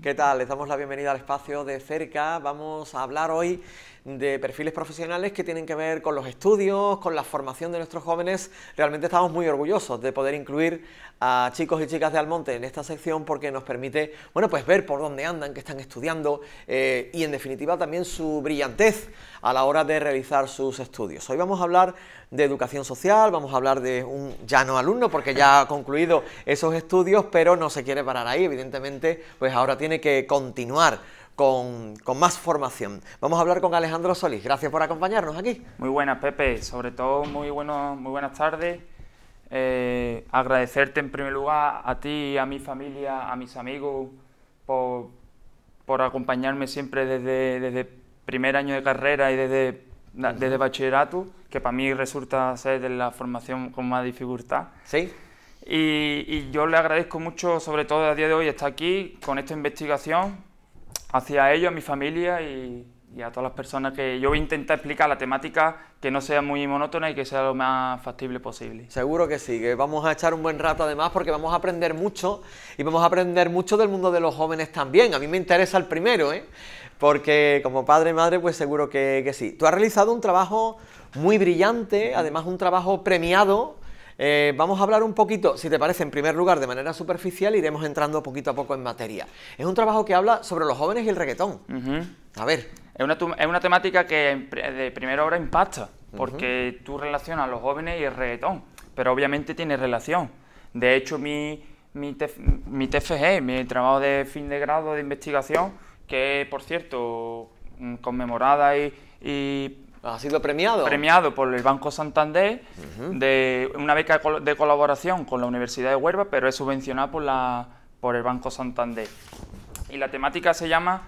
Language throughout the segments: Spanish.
¿Qué tal? Les damos la bienvenida al espacio de cerca. Vamos a hablar hoy de perfiles profesionales que tienen que ver con los estudios, con la formación de nuestros jóvenes. Realmente estamos muy orgullosos de poder incluir a chicos y chicas de Almonte en esta sección porque nos permite, bueno, pues ver por dónde andan, qué están estudiando eh, y en definitiva también su brillantez a la hora de realizar sus estudios. Hoy vamos a hablar de educación social, vamos a hablar de un ya no alumno porque ya ha concluido esos estudios, pero no se quiere parar ahí, evidentemente, pues ahora tiene que continuar con, más formación. Vamos a hablar con Alejandro Solís. Gracias por acompañarnos aquí. Muy buenas, Pepe. Sobre todo, muy, bueno, muy buenas tardes. Eh, agradecerte en primer lugar a ti, a mi familia, a mis amigos por, acompañarme siempre desde, primer año de carrera y desde, bachillerato, que para mí resulta ser de la formación con más dificultad. Sí. y yo le agradezco mucho, sobre todo a día de hoy, estar aquí con esta investigación hacia ellos, a mi familia y, a todas las personas que yo voy a intentar explicar la temática que no sea muy monótona y que sea lo más factible posible. Seguro que sí, que vamos a echar un buen rato además porque vamos a aprender mucho y vamos a aprender mucho del mundo de los jóvenes también. A mí me interesa el primero, ¿eh? porque como padre y madre pues seguro que, que sí. Tú has realizado un trabajo muy brillante, además un trabajo premiado eh, vamos a hablar un poquito, si te parece, en primer lugar, de manera superficial, iremos entrando poquito a poco en materia. Es un trabajo que habla sobre los jóvenes y el reggaetón. A ver. Es una, temática que de primera hora impacta, porque tú relacionas a los jóvenes y el reggaetón, pero obviamente tiene relación. De hecho, mi, mi, TFG, mi trabajo de fin de grado de investigación, que por cierto, mm, conmemorada y ha sido premiado. Premiado por el Banco Santander de una beca de colaboración con la Universidad de Huelva, pero es subvencionado por, la, por el Banco Santander. Y la temática se llama,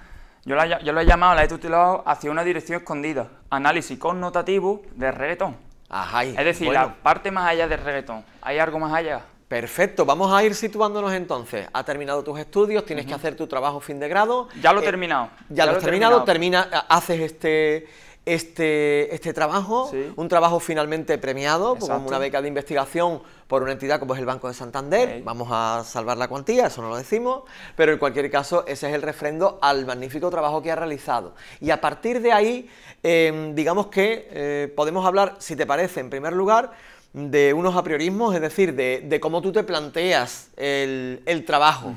yo la, he llamado, la he titulado Hacia una dirección escondida, análisis connotativo de reggaetón. Ajá, es decir, la parte más allá del reggaetón. ¿Hay algo más allá? Perfecto, vamos a ir situándonos entonces. Ha terminado tus estudios, tienes que hacer tu trabajo fin de grado. Ya lo he eh, terminado. Ya, lo, has terminado, termina, haces este este, este trabajo, un trabajo finalmente premiado pues, como una beca de investigación por una entidad como es el Banco de Santander. Vamos a salvar la cuantía, eso no lo decimos, pero en cualquier caso ese es el refrendo al magnífico trabajo que ha realizado. Y a partir de ahí, em, digamos que eh, podemos hablar, si te parece, en primer lugar, de unos a priorismos es decir, de, cómo tú te planteas el, trabajo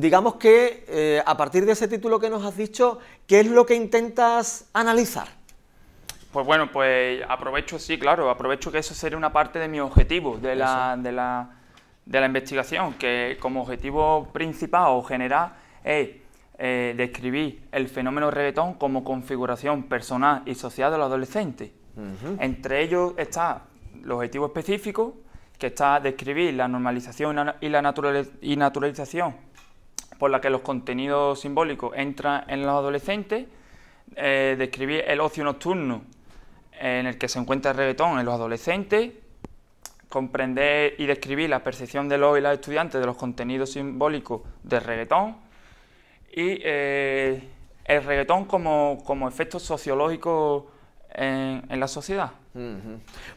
digamos que eh, a partir de ese título que nos has dicho, ¿qué es lo que intentas analizar? Pues bueno, pues aprovecho, sí, claro, aprovecho que eso sería una parte de mi objetivo, de la, investigación, que como objetivo principal o general es eh, describir el fenómeno reggaetón como configuración personal y social de los adolescentes. Entre ellos está el objetivo específico, que está describir la normalización y la, y naturalización por la que los contenidos simbólicos entran en los adolescentes, eh, describir el ocio nocturno en el que se encuentra el reggaetón en los adolescentes, comprender y describir la percepción de los y las estudiantes de los contenidos simbólicos del reggaetón y eh, el reggaetón como, como efecto sociológico en la sociedad.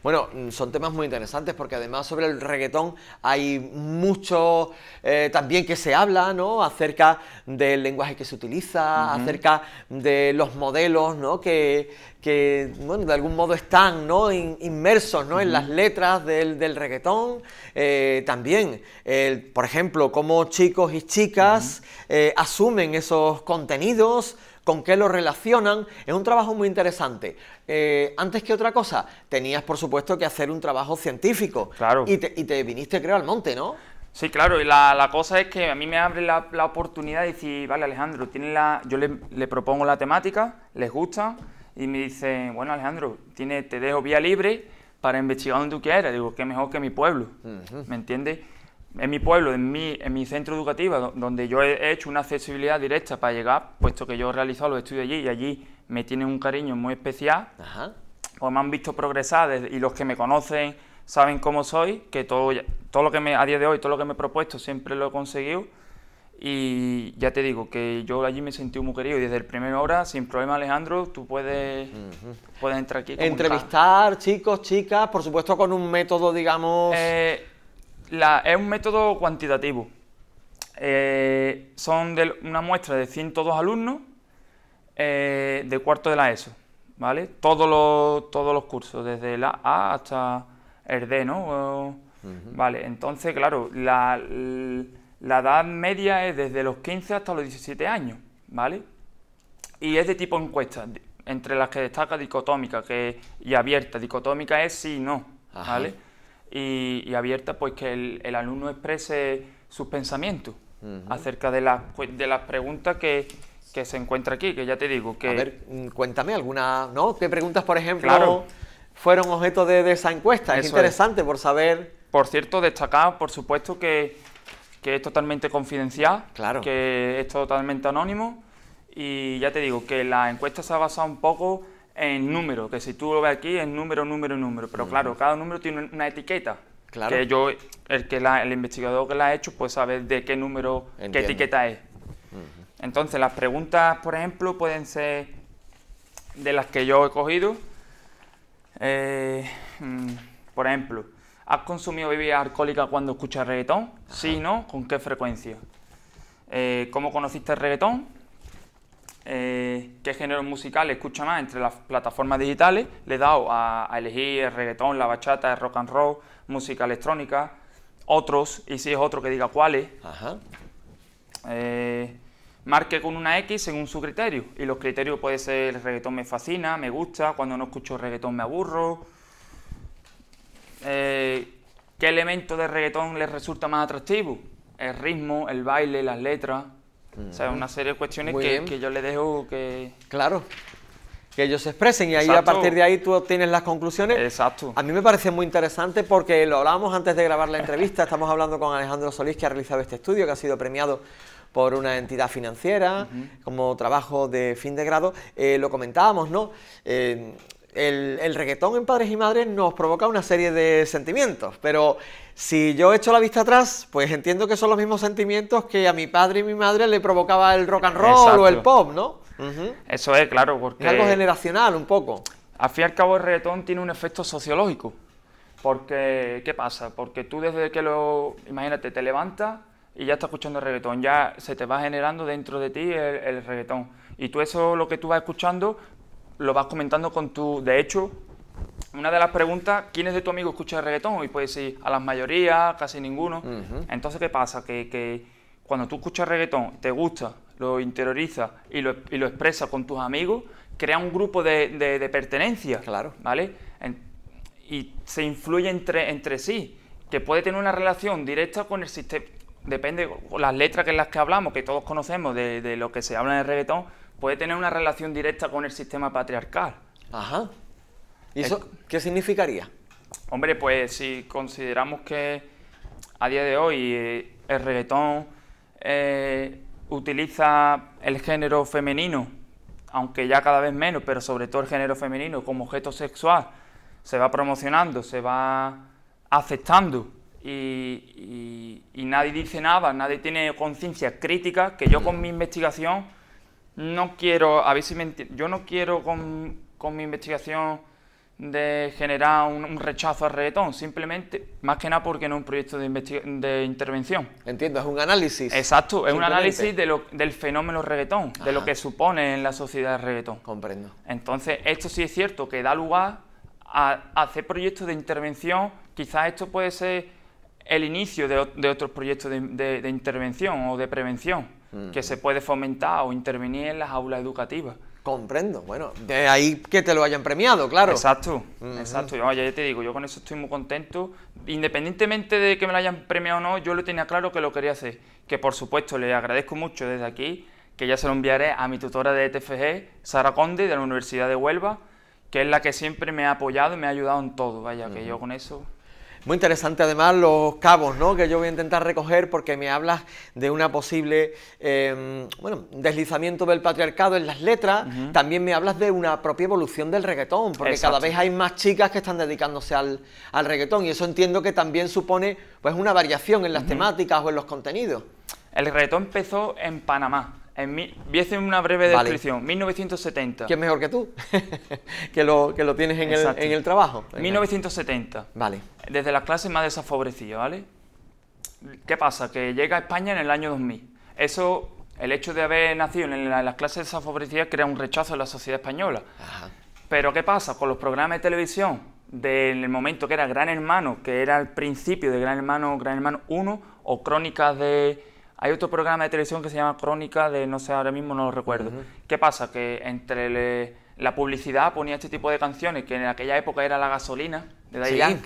Bueno, mm, son temas muy interesantes porque además sobre el reggaetón hay mucho eh, también que se habla, ¿no? Acerca del lenguaje que se utiliza, acerca de los modelos, ¿no? Que, bueno, de algún modo están inmersos ¿no? en las letras del, del reggaetón. Eh, también, por ejemplo, cómo chicos y chicas eh, asumen esos contenidos con qué lo relacionan. Es un trabajo muy interesante. Eh, antes que otra cosa, tenías por supuesto que hacer un trabajo científico. Claro. Y te, viniste, creo, al monte, ¿no? Sí, claro, y la, cosa es que a mí me abre la, oportunidad de decir, vale, Alejandro, tiene la, yo le, propongo la temática, les gusta, y me dicen, bueno, Alejandro, tiene, te dejo vía libre para investigar donde tú quieras. Digo, qué mejor que mi pueblo, ¿me entiendes? en mi pueblo, en mi, en mi centro educativo, donde yo he hecho una accesibilidad directa para llegar, puesto que yo he realizado los estudios allí y allí me tienen un cariño muy especial, Ajá. Pues me han visto progresar y los que me conocen saben cómo soy, que todo, todo lo que me, a día de hoy, todo lo que me he propuesto siempre lo he conseguido. Y ya te digo que yo allí me sentí muy querido y desde el primer hora, sin problema Alejandro, tú puedes, entrar aquí. Entrevistar chicos, chicas, por supuesto con un método, digamos... Eh, la, es un método cuantitativo. Eh, son de una muestra de 102 alumnos eh, de cuarto de la ESO, ¿vale? Todos los, todos los cursos, desde la A hasta el D, ¿no? Vale, entonces, claro, la, edad media es desde los 15 hasta los 17 años, ¿vale? Y es de tipo encuesta, entre las que destaca dicotómica que, y abierta. Dicotómica es sí y no, ¿vale? y, abierta, pues que el, alumno exprese sus pensamientos acerca de las, pues, de las preguntas que, se encuentra aquí, que ya te digo que... A ver, mm, cuéntame alguna, ¿no? ¿Qué preguntas, por ejemplo, fueron objeto de, esa encuesta? es interesante por saber... Por cierto, destacar, por supuesto, que, que es totalmente confidencial, claro. que es totalmente anónimo y ya te digo que la encuesta se ha basado un poco en número, que si tú lo ves aquí es número, número, número, pero claro, cada número tiene una etiqueta. Claro. Que yo, el, que el investigador que la ha hecho, pues saber de qué número, qué etiqueta es. Entonces, las preguntas, por ejemplo, pueden ser de las que yo he cogido. Eh, mm, por ejemplo, ¿has consumido bebida alcohólica cuando escuchas reggaetón? Si, ¿no? ¿Con qué frecuencia? Eh, ¿Cómo conociste el reggaetón? Eh, qué género musical escucha más entre las plataformas digitales, le he dado a, elegir el reggaetón, la bachata, el rock and roll, música electrónica, otros, y si es otro que diga cuáles. Eh, marque con una X según su criterio, y los criterios pueden ser el reggaetón me fascina, me gusta, cuando no escucho reggaetón me aburro. Eh, ¿Qué elemento de reggaetón les resulta más atractivo? El ritmo, el baile, las letras. O sea, una serie de cuestiones que, yo le dejo que... Claro, que ellos se expresen y ahí a partir de ahí tú obtienes las conclusiones. Exacto. A mí me parece muy interesante porque lo hablábamos antes de grabar la entrevista, estamos hablando con Alejandro Solís que ha realizado este estudio, que ha sido premiado por una entidad financiera, como trabajo de fin de grado, eh, lo comentábamos, ¿no? Eh, el, reggaetón en Padres y Madres nos provoca una serie de sentimientos, pero si yo echo la vista atrás, pues entiendo que son los mismos sentimientos que a mi padre y mi madre le provocaba el rock and roll o el pop, ¿no? Eso es, claro, porque... Es algo generacional un poco. Al fin y al cabo el reggaetón tiene un efecto sociológico, porque ¿qué pasa? Porque tú desde que lo... Imagínate, te levantas y ya estás escuchando el reggaetón, ya se te va generando dentro de ti el, el reggaetón. Y tú eso, lo que tú vas escuchando, lo vas comentando con tu... De hecho, una de las preguntas, ¿quiénes de tu amigo escucha reggaetón? Y puedes decir, a las mayoría, casi ninguno. Entonces, ¿qué pasa? Que, cuando tú escuchas reggaetón, te gusta, lo interiorizas y lo, y expresas con tus amigos, crea un grupo de, de, pertenencia. Claro. ¿Vale? y se influye entre, entre sí, que puede tener una relación directa con el sistema. Depende, las letras que en las que hablamos, que todos conocemos de, de lo que se habla en el reggaetón, puede tener una relación directa con el sistema patriarcal. Ajá. ¿Y eso qué significaría? Hombre, pues si consideramos que a día de hoy eh, el reggaetón eh, utiliza el género femenino, aunque ya cada vez menos, pero sobre todo el género femenino como objeto sexual, se va promocionando, se va aceptando y nadie dice nada, nadie tiene conciencia crítica, que yo con mi investigación no quiero, a ver si me yo no quiero con, con mi investigación de generar un, rechazo al reggaetón, simplemente, más que nada porque no es un proyecto de, de intervención. Entiendo, es un análisis. Exacto, es un análisis de lo, del fenómeno reggaetón, de lo que supone en la sociedad de reggaetón. Comprendo. Entonces, esto sí es cierto, que da lugar a, hacer proyectos de intervención, quizás esto puede ser el inicio de, otros proyectos de intervención o de prevención que se puede fomentar o intervenir en las aulas educativas. Comprendo, bueno, de ahí que te lo hayan premiado, claro. Exacto, exacto. Yo, ya te digo, yo con eso estoy muy contento. Independientemente de que me lo hayan premiado o no, yo lo tenía claro que lo quería hacer. Que por supuesto le agradezco mucho desde aquí, que ya se lo enviaré a mi tutora de ETFG, Sara Conde, de la Universidad de Huelva, que es la que siempre me ha apoyado y me ha ayudado en todo. Vaya, que yo con eso muy interesante además los cabos ¿no? que yo voy a intentar recoger porque me hablas de una posible em, bueno, deslizamiento del patriarcado en las letras, también me hablas de una propia evolución del reggaetón, porque cada vez hay más chicas que están dedicándose al, reggaetón y eso entiendo que también supone pues, una variación en las temáticas o en los contenidos. El reggaetón empezó en Panamá, en voy una breve descripción. 1970. es mejor que tú? que, lo, que lo tienes en, el, trabajo. 1970. Vale. Desde las clases más desfavorecidas, ¿vale? ¿Qué pasa? Que llega a España en el año 2000. Eso, el hecho de haber nacido en, las clases desfavorecidas crea un rechazo en la sociedad española. Pero ¿qué pasa? Con los programas de televisión, del momento que era Gran Hermano, que era el principio de Gran Hermano, Gran Hermano 1, o Crónicas de hay otro programa de televisión que se llama Crónica de, no sé, ahora mismo no lo recuerdo. ¿Qué pasa? Que entre la publicidad ponía este tipo de canciones, que en aquella época era la gasolina, de Day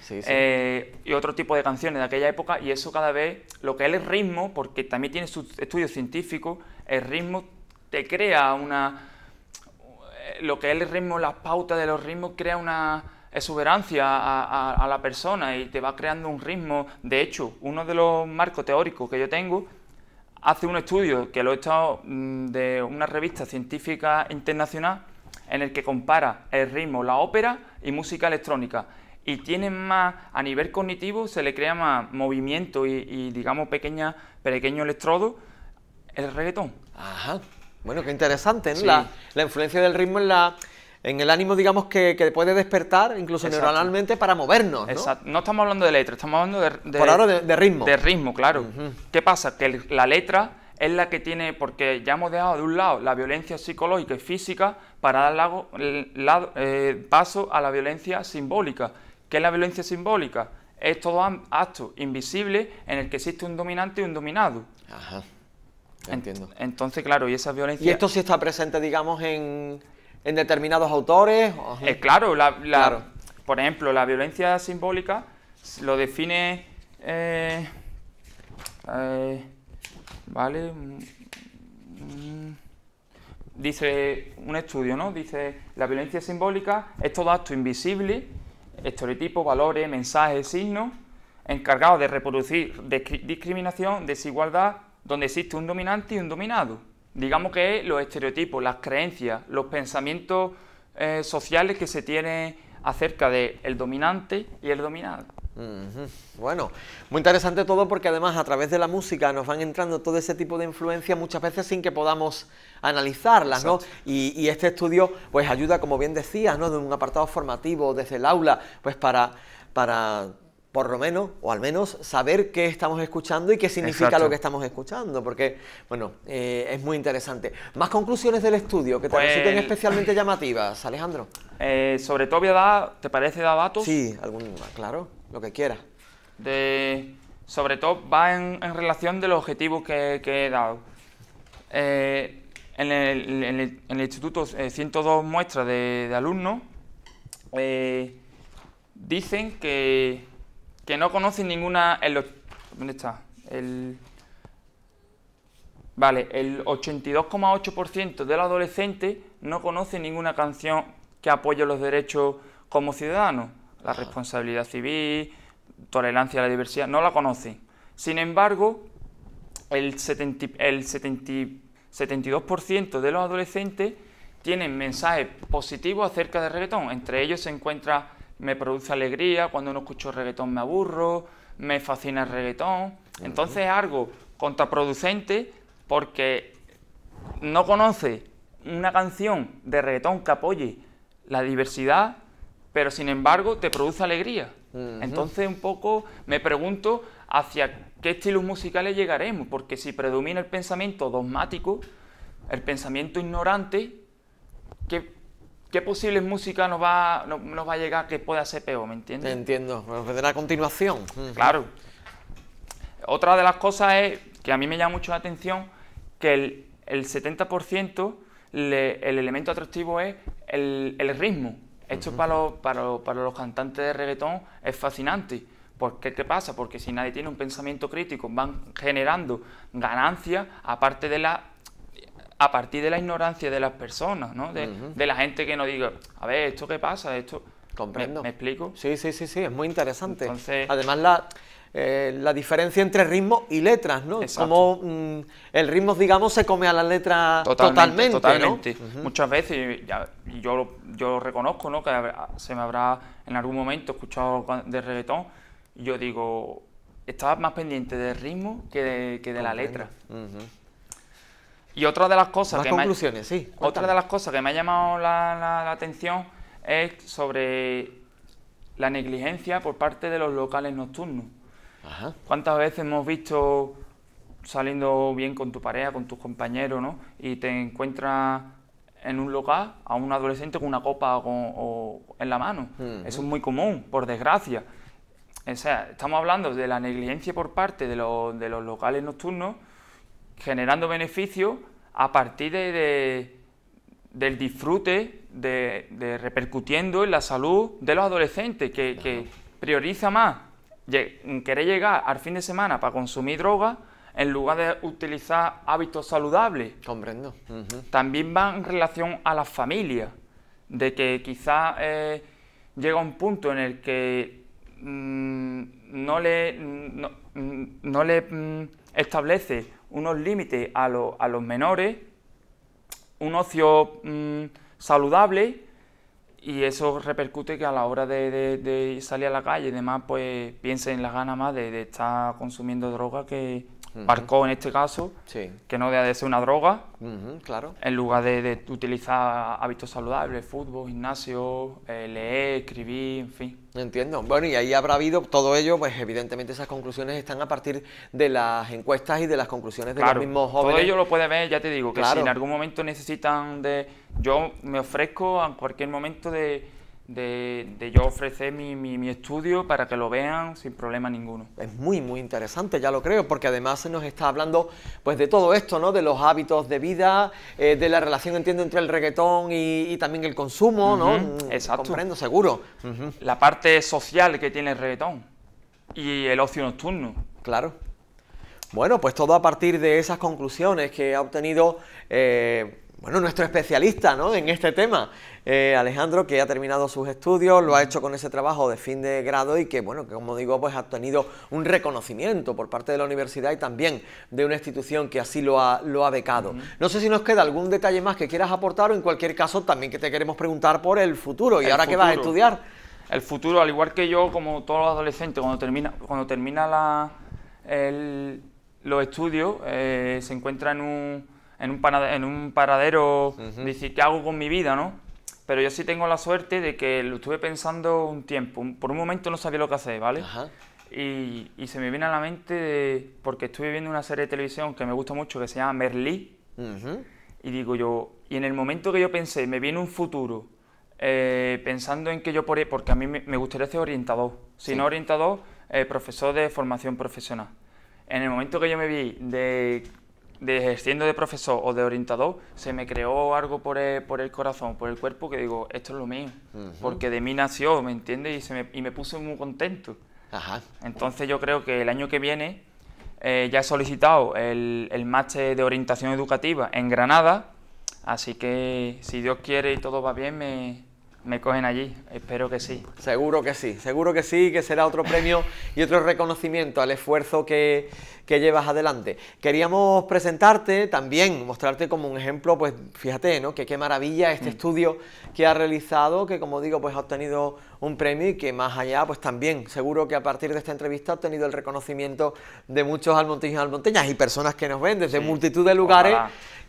sí. Eh, y otro tipo de canciones de aquella época, y eso cada vez, lo que es el ritmo, porque también tiene su estudio científico el ritmo te crea una... Eh, lo que es el ritmo, las pautas de los ritmos, crea una exuberancia a, la persona y te va creando un ritmo. De hecho, uno de los marcos teóricos que yo tengo hace un estudio que lo he estado mm, de una revista científica internacional en el que compara el ritmo, la ópera y música electrónica. Y tiene más, a nivel cognitivo, se le crea más movimiento y, digamos, pequeña, pequeño electrodo el reggaetón. Ajá. Bueno, qué interesante, ¿no? La, la influencia del ritmo en la en el ánimo, digamos, que, puede despertar, incluso neuronalmente, para movernos. ¿no? Exacto. No estamos hablando de letra, estamos hablando de, de de, ritmo. De ritmo, claro. ¿Qué pasa? Que la letra es la que tiene, porque ya hemos dejado de un lado la violencia psicológica y física para dar eh, paso a la violencia simbólica. ¿Qué es la violencia simbólica? Es todo acto invisible en el que existe un dominante y un dominado. Ajá. Entiendo. Entonces, claro, y esa violencia. Y esto sí está presente, digamos, en en determinados autores. es eh, claro, por ejemplo, la violencia simbólica lo define... Eh, eh, ¿Vale? Mm, mm, dice un estudio, ¿no? Dice, la violencia simbólica es todo acto invisible, estereotipos, valores, mensajes, signos, encargados de reproducir discriminación, desigualdad, donde existe un dominante y un dominado digamos que los estereotipos, las creencias, los pensamientos eh, sociales que se tienen acerca del el dominante y el dominado. Bueno, muy interesante todo porque además a través de la música nos van entrando todo ese tipo de influencias muchas veces sin que podamos analizarlas, ¿no? Y, este estudio pues ayuda, como bien decías, ¿no? De un apartado formativo desde el aula, pues para, para por lo menos, o al menos, saber qué estamos escuchando y qué significa lo que estamos escuchando, porque, bueno, eh, es muy interesante. ¿Más conclusiones del estudio que te pues resulten especialmente llamativas, Alejandro? Eh, sobre todo voy ¿te parece dar datos? Sí, algún, claro, lo que quieras. sobre todo va en, relación de los objetivos que, he dado. Eh, en, el, instituto 102 muestras de alumnos dicen que que no conocen ninguna... El, ¿Dónde está? El, vale, el 82,8% de los adolescentes no conoce ninguna canción que apoye los derechos como ciudadanos. La ah. responsabilidad civil, tolerancia a la diversidad, no la conocen. Sin embargo, el, el 72% de los adolescentes tienen mensajes positivos acerca del reggaetón. Entre ellos se encuentra me produce alegría, cuando no escucho reggaetón me aburro, me fascina el reggaetón. Entonces es algo contraproducente porque no conoce una canción de reggaetón que apoye la diversidad, pero sin embargo te produce alegría. Entonces un poco me pregunto hacia qué estilos musicales llegaremos, porque si predomina el pensamiento dogmático, el pensamiento ignorante, ¿qué ¿Qué posible música nos va, nos va a llegar que pueda ser peor? ¿Me entiendes? Te entiendo. a continuación. Claro. Otra de las cosas es que a mí me llama mucho la atención que el, 70% el elemento atractivo es el, ritmo. Esto para, los, para, los, cantantes de reggaetón es fascinante. ¿Por qué te pasa? Porque si nadie tiene un pensamiento crítico, van generando ganancias aparte de la a partir de la ignorancia de las personas, ¿no? De, la gente que nos diga, a ver, ¿esto qué pasa? ¿Esto? Comprendo. ¿Me, explico? Sí, sí, sí, sí, es muy interesante. Entonces, Además, la, eh, la diferencia entre ritmo y letras, ¿no? Exacto. Como mm, el ritmo, digamos, se come a las letras totalmente. Totalmente. Muchas veces, ya, yo, yo lo reconozco, ¿no? Que se me habrá en algún momento escuchado de reggaetón, yo digo, estaba más pendiente del ritmo que de, que de la letra. Y otra de las cosas, que, me ha, otra de las cosas que me ha llamado la, atención es sobre la negligencia por parte de los locales nocturnos. ¿Cuántas veces hemos visto saliendo bien con tu pareja, con tus compañeros, Y te encuentras en un local a un adolescente con una copa en la mano. Eso es muy común, por desgracia. O sea, estamos hablando de la negligencia por parte de los locales nocturnos generando beneficio a partir de, del disfrute, de, repercutiendo en la salud de los adolescentes, que, prioriza más querer llegar al fin de semana para consumir drogas en lugar de utilizar hábitos saludables. Comprendo. También va en relación a la familia de que quizás eh, llega un punto en el que mm, no le, no, mm, le mm, establece unos límites a, a, los menores, un ocio mm, saludable y eso repercute que a la hora de, salir a la calle y demás, pues piensen las ganas más de, de estar consumiendo droga que, uh en este caso, que no debe de ser una droga, claro. en lugar de, utilizar hábitos saludables, fútbol, gimnasio, eh, leer, escribir, en fin. Entiendo. Bueno, y ahí habrá habido todo ello, pues evidentemente esas conclusiones están a partir de las encuestas y de las conclusiones de los mismos jóvenes. Todo ello lo puede ver, ya te digo, que si en algún momento necesitan de... Yo me ofrezco a cualquier momento de de, yo ofrecer mi, estudio para que lo vean sin problema ninguno. Es muy, muy interesante, ya lo creo, porque además se nos está hablando pues de todo esto, ¿no? De los hábitos de vida, eh, de la relación, entiendo, entre el reggaetón y, también el consumo, ¿no? Mm, exacto. Comprendo, seguro. La parte social que tiene el reggaetón y el ocio nocturno. Claro. Bueno, pues todo a partir de esas conclusiones que ha obtenido... Eh, bueno, nuestro especialista ¿no? en este tema, eh, Alejandro, que ha terminado sus estudios, lo ha hecho con ese trabajo de fin de grado y que, bueno, que como digo, pues ha tenido un reconocimiento por parte de la universidad y también de una institución que así lo ha, becado. No sé si nos queda algún detalle más que quieras aportar o en cualquier caso también que te queremos preguntar por el futuro y ahora que vas a estudiar. El futuro, al igual que yo, como todos los adolescentes, cuando termina, cuando termina la, los estudios, eh, se encuentra en un en un, en un paradero, decir, ¿qué hago con mi vida, no? Pero yo sí tengo la suerte de que lo estuve pensando un tiempo. Por un momento no sabía lo que hacer, ¿vale? Y, se me viene a la mente, porque estuve viendo una serie de televisión que me gusta mucho, que se llama Merlí. Y digo yo, y en el momento que yo pensé, me viene un futuro, eh, pensando en que yo, por, porque a mí me, gustaría ser orientador, si no orientador, eh, profesor de formación profesional. En el momento que yo me vi de de siendo de profesor o de orientador, se me creó algo por el, corazón, por el cuerpo, que digo, esto es lo mío, porque de mí nació, ¿me entiendes? Y, me, y puse muy contento. Entonces yo creo que el año que viene eh, ya he solicitado el, el máster de orientación educativa en Granada, así que si Dios quiere y todo va bien, me, me cogen allí, espero que sí. Seguro que sí, seguro que sí, que será otro premio y otro reconocimiento al esfuerzo que, llevas adelante. Queríamos presentarte también, mostrarte como un ejemplo, pues fíjate, ¿no? Que qué maravilla este mm. estudio que ha realizado, que como digo, pues ha obtenido un premio que más allá, pues también, seguro que a partir de esta entrevista ha obtenido el reconocimiento de muchos almontinos y almonteñas y personas que nos ven desde multitud de lugares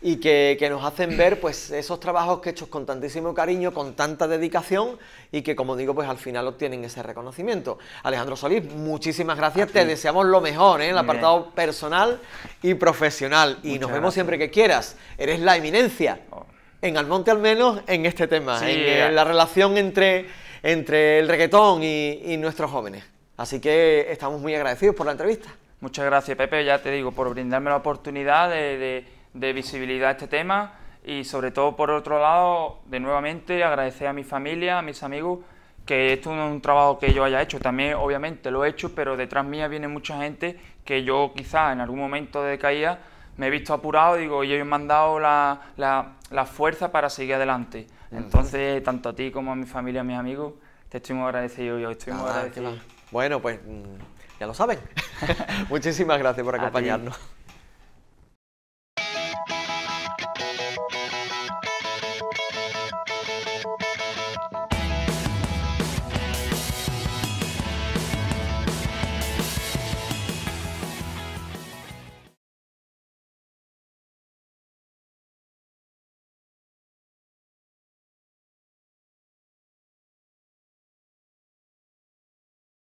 y que, nos hacen ver pues esos trabajos que hechos con tantísimo cariño, con tanta dedicación y que, como digo, pues al final obtienen ese reconocimiento. Alejandro Solís, muchísimas gracias, te deseamos lo mejor en ¿eh? el apartado personal y profesional y nos vemos siempre que quieras, eres la eminencia. Oh. en Almonte al menos en este tema, en eh, la relación entre entre el reggaetón y, nuestros jóvenes. Así que estamos muy agradecidos por la entrevista. Muchas gracias, Pepe, ya te digo, por brindarme la oportunidad de, visibilidad a este tema y sobre todo, por otro lado, de nuevamente agradecer a mi familia, a mis amigos, que esto no es un trabajo que yo haya hecho, también obviamente lo he hecho, pero detrás mía viene mucha gente que yo quizá en algún momento de caída me he visto apurado, digo, y ellos me han dado la, fuerza para seguir adelante. Entonces, tanto a ti como a mi familia, a mis amigos, te estoy muy agradecido y yo, estoy muy ah, agradecido. Bueno, pues mm, ya lo saben. Muchísimas gracias por acompañarnos.